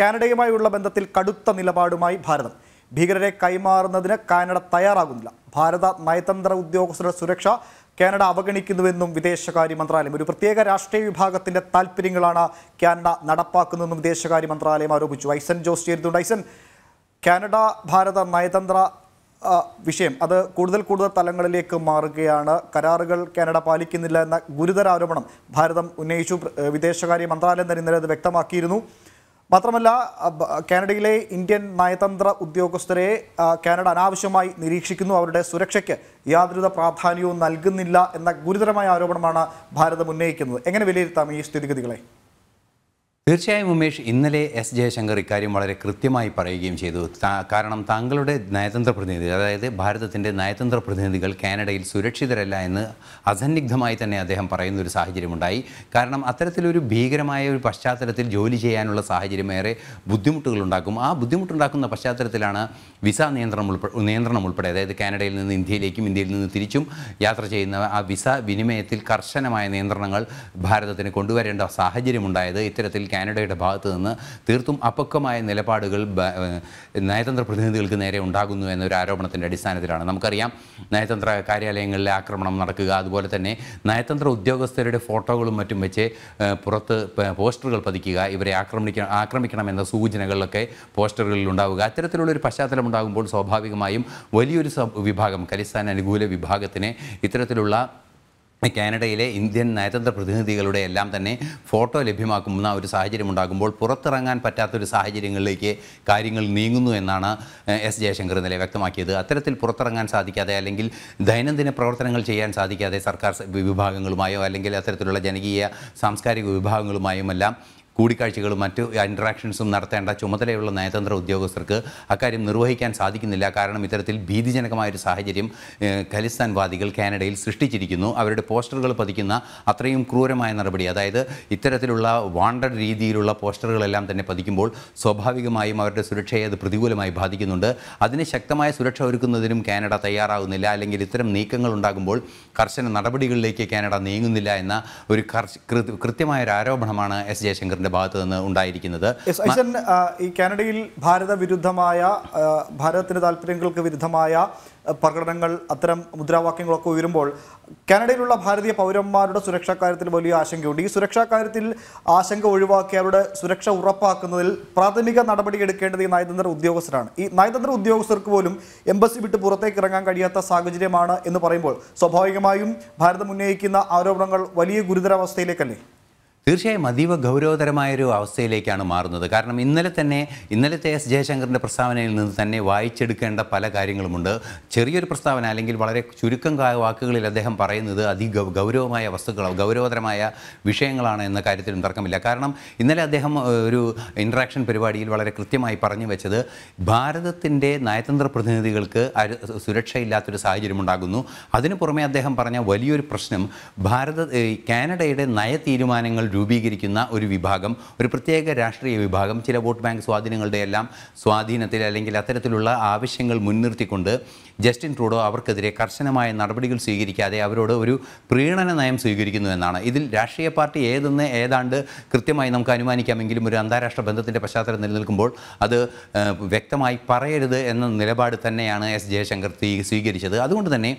കാനഡയുമായുള്ള ബന്ധത്തിൽ കടുത്ത നിലപാടുമായി ഭാരതം ഭീകരരെ കൈമാറുന്നതിന് കാനഡ തയ്യാറാകുന്നില്ല ഭാരത നയതന്ത്ര ഉദ്യോഗസ്ഥരുടെ സുരക്ഷ കാനഡ അവഗണിക്കുന്നുവെന്നും വിദേശകാര്യ മന്ത്രാലയം ഒരു പ്രത്യേക രാഷ്ട്രീയ വിഭാഗത്തിന്റെ താല്പര്യങ്ങളാണ് കാനഡ നടപ്പാക്കുന്നതെന്നും വിദേശകാര്യ മന്ത്രാലയം ആരോപിച്ചു ഐസൻ ജോസ് ചേരുന്നുണ്ട് ഐസൻ കാനഡ ഭാരത നയതന്ത്ര വിഷയം അത് കൂടുതൽ കൂടുതൽ തലങ്ങളിലേക്ക് മാറുകയാണ് കരാറുകൾ കാനഡ പാലിക്കുന്നില്ല എന്ന ഗുരുതര ആരോപണം ഭാരതം ഉന്നയിച്ചു വിദേശകാര്യ മന്ത്രാലയം തന്നെ ഇന്നലെ അത് വ്യക്തമാക്കിയിരുന്നു മാത്രമല്ല കാനഡയിലെ ഇന്ത്യൻ നയതന്ത്ര ഉദ്യോഗസ്ഥരെ കാനഡ അനാവശ്യമായി നിരീക്ഷിക്കുന്നു അവരുടെ സുരക്ഷയ്ക്ക് യാതൊരു പ്രാധാന്യവും നൽകുന്നില്ല എന്ന ഗുരുതരമായ ആരോപണമാണ് ഭാരതം ഉന്നയിക്കുന്നത് എങ്ങനെ വിലയിരുത്താം ഈ സ്ഥിതിഗതികളെ തീർച്ചയായും ഉമേഷ് ഇന്നലെ എസ് ജയശങ്കർ ഇക്കാര്യം വളരെ കൃത്യമായി പറയുകയും ചെയ്തു കാരണം താങ്കളുടെ നയതന്ത്ര പ്രതിനിധികൾ അതായത് ഭാരതത്തിൻ്റെ നയതന്ത്ര പ്രതിനിധികൾ കാനഡയിൽ സുരക്ഷിതരല്ല എന്ന് അസന്നിഗ്ധമായി തന്നെ അദ്ദേഹം പറയുന്ന ഒരു സാഹചര്യമുണ്ടായി കാരണം അത്തരത്തിലൊരു ഭീകരമായ ഒരു പശ്ചാത്തലത്തിൽ ജോലി ചെയ്യാനുള്ള സാഹചര്യം ഏറെ ബുദ്ധിമുട്ടുകളുണ്ടാക്കും ആ ബുദ്ധിമുട്ടുണ്ടാക്കുന്ന പശ്ചാത്തലത്തിലാണ് വിസ നിയന്ത്രണം ഉൾപ്പെടെ നിയന്ത്രണം ഉൾപ്പെടെ അതായത് കാനഡയിൽ നിന്ന് ഇന്ത്യയിലേക്കും ഇന്ത്യയിൽ നിന്ന് തിരിച്ചും യാത്ര ചെയ്യുന്ന ആ വിസ വിനിമയത്തിൽ കർശനമായ നിയന്ത്രണങ്ങൾ ഭാരതത്തിന് കൊണ്ടുവരേണ്ട സാഹചര്യമുണ്ടായത് ഇത്തരത്തിൽ കാനഡയുടെ ഭാഗത്ത് നിന്ന് തീർത്തും അപക്വമായ നിലപാടുകൾ നയതന്ത്ര പ്രതിനിധികൾക്ക് നേരെ ഉണ്ടാകുന്നു എന്നൊരു ആരോപണത്തിൻ്റെ അടിസ്ഥാനത്തിലാണ് നമുക്കറിയാം നയതന്ത്ര കാര്യാലയങ്ങളിലെ ആക്രമണം നടക്കുക അതുപോലെ തന്നെ നയതന്ത്ര ഉദ്യോഗസ്ഥരുടെ ഫോട്ടോകളും മറ്റും വെച്ച് പുറത്ത് പോസ്റ്ററുകൾ പതിക്കുക ഇവരെ ആക്രമിക്ക ആക്രമിക്കണമെന്ന സൂചനകളിലൊക്കെ പോസ്റ്ററുകളിൽ ഉണ്ടാവുക അത്തരത്തിലുള്ളൊരു പശ്ചാത്തലം ഉണ്ടാകുമ്പോൾ സ്വാഭാവികമായും വലിയൊരു വിഭാഗം ഖലിസ്ഥാൻ അനുകൂല വിഭാഗത്തിനെ ഇത്തരത്തിലുള്ള കാനഡയിലെ ഇന്ത്യൻ നയതന്ത്ര പ്രതിനിധികളുടെ എല്ലാം തന്നെ ഫോട്ടോ ലഭ്യമാക്കുന്ന ഒരു സാഹചര്യം ഉണ്ടാകുമ്പോൾ പുറത്തിറങ്ങാൻ പറ്റാത്തൊരു സാഹചര്യങ്ങളിലേക്ക് കാര്യങ്ങൾ നീങ്ങുന്നു എന്നാണ് എസ് ജയശങ്കർ ഇന്നലെ വ്യക്തമാക്കിയത് അത്തരത്തിൽ പുറത്തിറങ്ങാൻ സാധിക്കാതെ അല്ലെങ്കിൽ ദൈനംദിന പ്രവർത്തനങ്ങൾ ചെയ്യാൻ സാധിക്കാതെ സർക്കാർ വിഭാഗങ്ങളുമായോ അല്ലെങ്കിൽ അത്തരത്തിലുള്ള ജനകീയ സാംസ്കാരിക എല്ലാം കൂടിക്കാഴ്ചകളും മറ്റു ഇൻട്രാക്ഷൻസും നടത്തേണ്ട ചുമതലയുള്ള നയതന്ത്ര ഉദ്യോഗസ്ഥർക്ക് അക്കാര്യം നിർവഹിക്കാൻ സാധിക്കുന്നില്ല കാരണം ഇത്തരത്തിൽ ഒരു സാഹചര്യം ഖലിസ്ഥാൻവാദികൾ കാനഡയിൽ സൃഷ്ടിച്ചിരിക്കുന്നു അവരുടെ പോസ്റ്ററുകൾ പതിക്കുന്ന അത്രയും ക്രൂരമായ നടപടി അതായത് ഇത്തരത്തിലുള്ള വാണ്ടഡ് രീതിയിലുള്ള പോസ്റ്ററുകളെല്ലാം തന്നെ പതിക്കുമ്പോൾ സ്വാഭാവികമായും അവരുടെ സുരക്ഷയെ അത് പ്രതികൂലമായി ബാധിക്കുന്നുണ്ട് അതിന് ശക്തമായ സുരക്ഷ ഒരുക്കുന്നതിനും കാനഡ തയ്യാറാകുന്നില്ല അല്ലെങ്കിൽ ഇത്തരം നീക്കങ്ങൾ ഉണ്ടാകുമ്പോൾ കർശന നടപടികളിലേക്ക് കാനഡ നീങ്ങുന്നില്ല എന്ന ഒരു ഒരു ആരോപണമാണ് എസ് ജയശങ്കറിൻ്റെ ഗവൺമെന്റിന്റെ ഭാഗത്ത് നിന്ന് ഉണ്ടായിരിക്കുന്നത് ഈ കാനഡയിൽ ഭാരത വിരുദ്ധമായ ഭാരതത്തിന്റെ താല്പര്യങ്ങൾക്ക് വിരുദ്ധമായ പ്രകടനങ്ങൾ അത്തരം മുദ്രാവാക്യങ്ങളൊക്കെ ഉയരുമ്പോൾ കാനഡയിലുള്ള ഭാരതീയ പൗരന്മാരുടെ സുരക്ഷാ കാര്യത്തിൽ വലിയ ആശങ്കയുണ്ട് ഈ സുരക്ഷാ കാര്യത്തിൽ ആശങ്ക ഒഴിവാക്കി അവരുടെ സുരക്ഷ ഉറപ്പാക്കുന്നതിൽ പ്രാഥമിക നടപടി എടുക്കേണ്ടത് ഈ നയതന്ത്ര ഉദ്യോഗസ്ഥരാണ് ഈ നയതന്ത്ര ഉദ്യോഗസ്ഥർക്ക് പോലും എംബസി വിട്ട് പുറത്തേക്ക് ഇറങ്ങാൻ കഴിയാത്ത സാഹചര്യമാണ് എന്ന് പറയുമ്പോൾ സ്വാഭാവികമായും ഭാരതം ഉന്നയിക്കുന്ന ആരോപണങ്ങൾ വലിയ ഗുരുതരാവസ്ഥയിലേക്കല്ലേ തീർച്ചയായും അതീവ ഒരു അവസ്ഥയിലേക്കാണ് മാറുന്നത് കാരണം ഇന്നലെ തന്നെ ഇന്നലത്തെ എസ് ജയശങ്കറിൻ്റെ പ്രസ്താവനയിൽ നിന്ന് തന്നെ വായിച്ചെടുക്കേണ്ട പല കാര്യങ്ങളുമുണ്ട് ചെറിയൊരു പ്രസ്താവന അല്ലെങ്കിൽ വളരെ ചുരുക്കം വാക്കുകളിൽ അദ്ദേഹം പറയുന്നത് അതി ഗൗരവമായ വസ്തുക്കൾ ഗൗരവതരമായ വിഷയങ്ങളാണ് എന്ന കാര്യത്തിലും തർക്കമില്ല കാരണം ഇന്നലെ അദ്ദേഹം ഒരു ഇൻട്രാക്ഷൻ പരിപാടിയിൽ വളരെ കൃത്യമായി പറഞ്ഞു വെച്ചത് ഭാരതത്തിൻ്റെ നയതന്ത്ര പ്രതിനിധികൾക്ക് സുരക്ഷയില്ലാത്തൊരു സാഹചര്യം ഉണ്ടാകുന്നു അതിനു പുറമെ അദ്ദേഹം പറഞ്ഞ വലിയൊരു പ്രശ്നം ഭാരത കാനഡയുടെ നയ തീരുമാനങ്ങൾ രൂപീകരിക്കുന്ന ഒരു വിഭാഗം ഒരു പ്രത്യേക രാഷ്ട്രീയ വിഭാഗം ചില വോട്ട് ബാങ്ക് സ്വാധീനങ്ങളുടെയെല്ലാം സ്വാധീനത്തിൽ അല്ലെങ്കിൽ അത്തരത്തിലുള്ള ആവശ്യങ്ങൾ മുൻനിർത്തിക്കൊണ്ട് ജസ്റ്റിൻ ട്രൂഡോ അവർക്കെതിരെ കർശനമായ നടപടികൾ സ്വീകരിക്കാതെ അവരോട് ഒരു പ്രീണന നയം സ്വീകരിക്കുന്നു എന്നാണ് ഇതിൽ രാഷ്ട്രീയ പാർട്ടി ഏതെന്ന് ഏതാണ്ട് കൃത്യമായി നമുക്ക് അനുമാനിക്കാമെങ്കിലും ഒരു അന്താരാഷ്ട്ര ബന്ധത്തിൻ്റെ പശ്ചാത്തലം നിലനിൽക്കുമ്പോൾ അത് വ്യക്തമായി പറയരുത് എന്ന നിലപാട് തന്നെയാണ് എസ് ജയശങ്കർ സ്വീകരിച്ചത് അതുകൊണ്ട് തന്നെ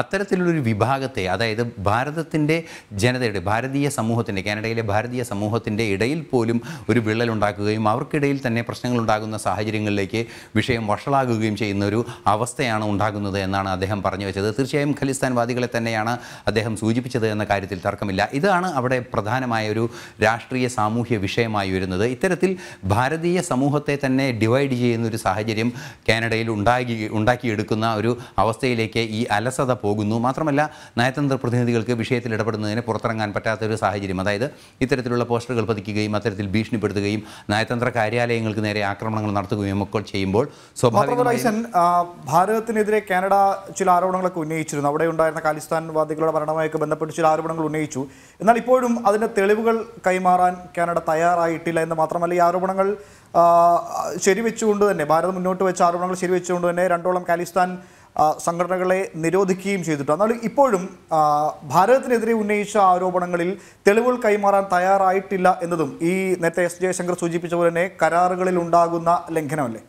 അത്തരത്തിലുള്ളൊരു വിഭാഗത്തെ അതായത് ഭാരതത്തിൻ്റെ ജനതയുടെ ഭാരതീയ സമൂഹത്തിൻ്റെ കാനഡയിലെ ഭാരതീയ സമൂഹത്തിൻ്റെ ഇടയിൽ പോലും ഒരു വിള്ളലുണ്ടാക്കുകയും അവർക്കിടയിൽ തന്നെ പ്രശ്നങ്ങളുണ്ടാകുന്ന സാഹചര്യങ്ങളിലേക്ക് വിഷയം വഷളാകുകയും ചെയ്യുന്ന ഒരു അവസ്ഥയാണ് ഉണ്ടാകുന്നത് എന്നാണ് അദ്ദേഹം പറഞ്ഞു വെച്ചത് തീർച്ചയായും ഖലിസ്ഥാൻവാദികളെ തന്നെയാണ് അദ്ദേഹം സൂചിപ്പിച്ചത് എന്ന കാര്യത്തിൽ തർക്കമില്ല ഇതാണ് അവിടെ പ്രധാനമായ ഒരു രാഷ്ട്രീയ സാമൂഹ്യ വിഷയമായി വരുന്നത് ഇത്തരത്തിൽ ഭാരതീയ സമൂഹത്തെ തന്നെ ഡിവൈഡ് ചെയ്യുന്ന ഒരു സാഹചര്യം കാനഡയിൽ ഉണ്ടാക്കി ഉണ്ടാക്കിയെടുക്കുന്ന ഒരു അവസ്ഥയിലേക്ക് ഈ അലസത പോകുന്നു മാത്രമല്ല നയതന്ത്ര പ്രതിനിധികൾക്ക് വിഷയത്തിൽ ഇടപെടുന്നതിന് പുറത്തിറങ്ങാൻ പറ്റാത്ത ഒരു സാഹചര്യം അതായത് ഇത്തരത്തിലുള്ള പോസ്റ്ററുകൾ പതിക്കുകയും അത്തരത്തിൽ ഭീഷണിപ്പെടുത്തുകയും നയതന്ത്ര കാര്യാലയങ്ങൾക്ക് നേരെ ആക്രമണങ്ങൾ നടത്തുകയും ഒക്കെ ചെയ്യുമ്പോൾ സ്വാഭാവികമായി ഭാരതത്തിനെതിരെ കാനഡ ചില ആരോപണങ്ങളൊക്കെ ഉന്നയിച്ചിരുന്നു അവിടെ ഉണ്ടായിരുന്ന കാലിസ്ഥാൻവാദികളുടെ ഭരണവുമായൊക്കെ ബന്ധപ്പെട്ട് ചില ആരോപണങ്ങൾ ഉന്നയിച്ചു എന്നാൽ ഇപ്പോഴും അതിൻ്റെ തെളിവുകൾ കൈമാറാൻ കാനഡ തയ്യാറായിട്ടില്ല എന്ന് മാത്രമല്ല ഈ ആരോപണങ്ങൾ ശരിവെച്ചുകൊണ്ട് തന്നെ ഭാരതം മുന്നോട്ട് വെച്ച ആരോപണങ്ങൾ ശരിവെച്ചുകൊണ്ട് തന്നെ രണ്ടോളം കാലിസ്ഥാൻ സംഘടനകളെ നിരോധിക്കുകയും ചെയ്തിട്ടുണ്ട് എന്നാലും ഇപ്പോഴും ഭാരതത്തിനെതിരെ ഉന്നയിച്ച ആരോപണങ്ങളിൽ തെളിവുകൾ കൈമാറാൻ തയ്യാറായിട്ടില്ല എന്നതും ഈ നേരത്തെ എസ് ജയശങ്കർ സൂചിപ്പിച്ച പോലെ തന്നെ കരാറുകളിൽ ഉണ്ടാകുന്ന ലംഘനമല്ലേ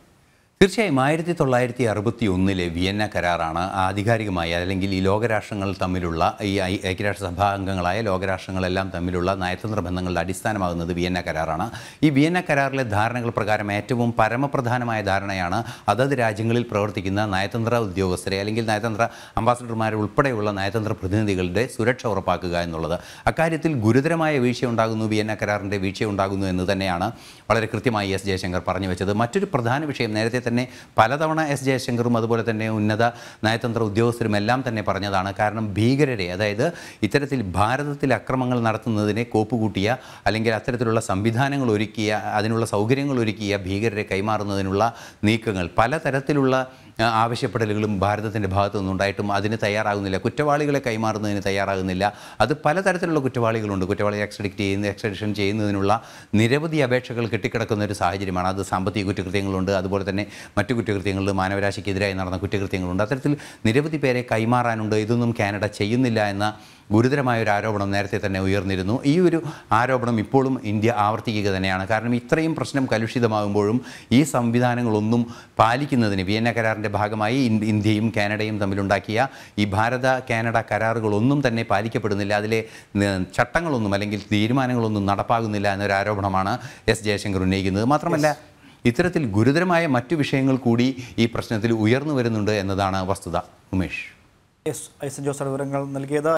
തീർച്ചയായും ആയിരത്തി തൊള്ളായിരത്തി അറുപത്തി ഒന്നിലെ വിയന്ന കരാറാണ് ആധികാരികമായി അല്ലെങ്കിൽ ഈ ലോകരാഷ്ട്രങ്ങൾ തമ്മിലുള്ള ഈ ഐക്യരാഷ്ട്രസഭാ അംഗങ്ങളായ ലോകരാഷ്ട്രങ്ങളെല്ലാം തമ്മിലുള്ള നയതന്ത്ര ബന്ധങ്ങളുടെ അടിസ്ഥാനമാകുന്നത് വിയന്ന കരാറാണ് ഈ വിയന്ന കരാറിലെ ധാരണകൾ പ്രകാരം ഏറ്റവും പരമപ്രധാനമായ ധാരണയാണ് അതത് രാജ്യങ്ങളിൽ പ്രവർത്തിക്കുന്ന നയതന്ത്ര ഉദ്യോഗസ്ഥരെ അല്ലെങ്കിൽ നയതന്ത്ര അംബാസഡർമാരെ ഉൾപ്പെടെയുള്ള നയതന്ത്ര പ്രതിനിധികളുടെ സുരക്ഷ ഉറപ്പാക്കുക എന്നുള്ളത് അക്കാര്യത്തിൽ ഗുരുതരമായ വീഴ്ച ഉണ്ടാകുന്നു വിയന്ന കരാറിൻ്റെ വീഴ്ച ഉണ്ടാകുന്നു എന്ന് തന്നെയാണ് വളരെ കൃത്യമായി എസ് ജയശങ്കർ പറഞ്ഞു വെച്ചത് മറ്റൊരു പ്രധാന വിഷയം നേരത്തെ തന്നെ പലതവണ എസ് ജയശങ്കറും അതുപോലെ തന്നെ ഉന്നത നയതന്ത്ര ഉദ്യോഗസ്ഥരും എല്ലാം തന്നെ പറഞ്ഞതാണ് കാരണം ഭീകരരെ അതായത് ഇത്തരത്തിൽ ഭാരതത്തിൽ അക്രമങ്ങൾ നടത്തുന്നതിനെ കോപ്പുകൂട്ടിയ അല്ലെങ്കിൽ അത്തരത്തിലുള്ള സംവിധാനങ്ങൾ ഒരുക്കിയ അതിനുള്ള സൗകര്യങ്ങൾ ഒരുക്കിയ ഭീകരരെ കൈമാറുന്നതിനുള്ള നീക്കങ്ങൾ പലതരത്തിലുള്ള ആവശ്യപ്പെടലുകളും ഭാരതത്തിൻ്റെ ഭാഗത്തുനിന്നും ഉണ്ടായിട്ടും അതിന് തയ്യാറാകുന്നില്ല കുറ്റവാളികളെ കൈമാറുന്നതിന് തയ്യാറാകുന്നില്ല അത് പലതരത്തിലുള്ള കുറ്റവാളികളുണ്ട് കുറ്റവാളിയെ എക്സ്ട്രഡിക്റ്റ് ചെയ്യുന്ന എക്സ്ട്രഡിഷൻ ചെയ്യുന്നതിനുള്ള നിരവധി അപേക്ഷകൾ കെട്ടിക്കിടക്കുന്ന ഒരു സാഹചര്യമാണ് അത് സാമ്പത്തിക കുറ്റകൃത്യങ്ങളുണ്ട് അതുപോലെ തന്നെ മറ്റു കുറ്റകൃത്യങ്ങളിൽ മാനവരാശിക്കെതിരായി നടന്ന കുറ്റകൃത്യങ്ങളുണ്ട് അത്തരത്തിൽ നിരവധി പേരെ കൈമാറാനുണ്ട് ഇതൊന്നും കാനഡ ചെയ്യുന്നില്ല എന്ന ഗുരുതരമായ ഒരു ആരോപണം നേരത്തെ തന്നെ ഉയർന്നിരുന്നു ഈ ഒരു ആരോപണം ഇപ്പോഴും ഇന്ത്യ ആവർത്തിക്കുക തന്നെയാണ് കാരണം ഇത്രയും പ്രശ്നം കലുഷിതമാകുമ്പോഴും ഈ സംവിധാനങ്ങളൊന്നും പാലിക്കുന്നതിന് വിയന്ന കരാറിൻ്റെ ഭാഗമായി ഇന്ത്യയും കാനഡയും തമ്മിലുണ്ടാക്കിയ ഈ ഭാരത കാനഡ കരാറുകളൊന്നും തന്നെ പാലിക്കപ്പെടുന്നില്ല അതിലെ ചട്ടങ്ങളൊന്നും അല്ലെങ്കിൽ തീരുമാനങ്ങളൊന്നും നടപ്പാകുന്നില്ല എന്നൊരു ആരോപണമാണ് എസ് ജയശങ്കർ ഉന്നയിക്കുന്നത് മാത്രമല്ല ഇത്തരത്തിൽ ഗുരുതരമായ മറ്റു വിഷയങ്ങൾ കൂടി ഈ പ്രശ്നത്തിൽ ഉയർന്നു വരുന്നുണ്ട് എന്നതാണ് വസ്തുത ഉമേഷ് എസ് ഐസൻ ജോസ് വിവരങ്ങൾ നൽകിയത്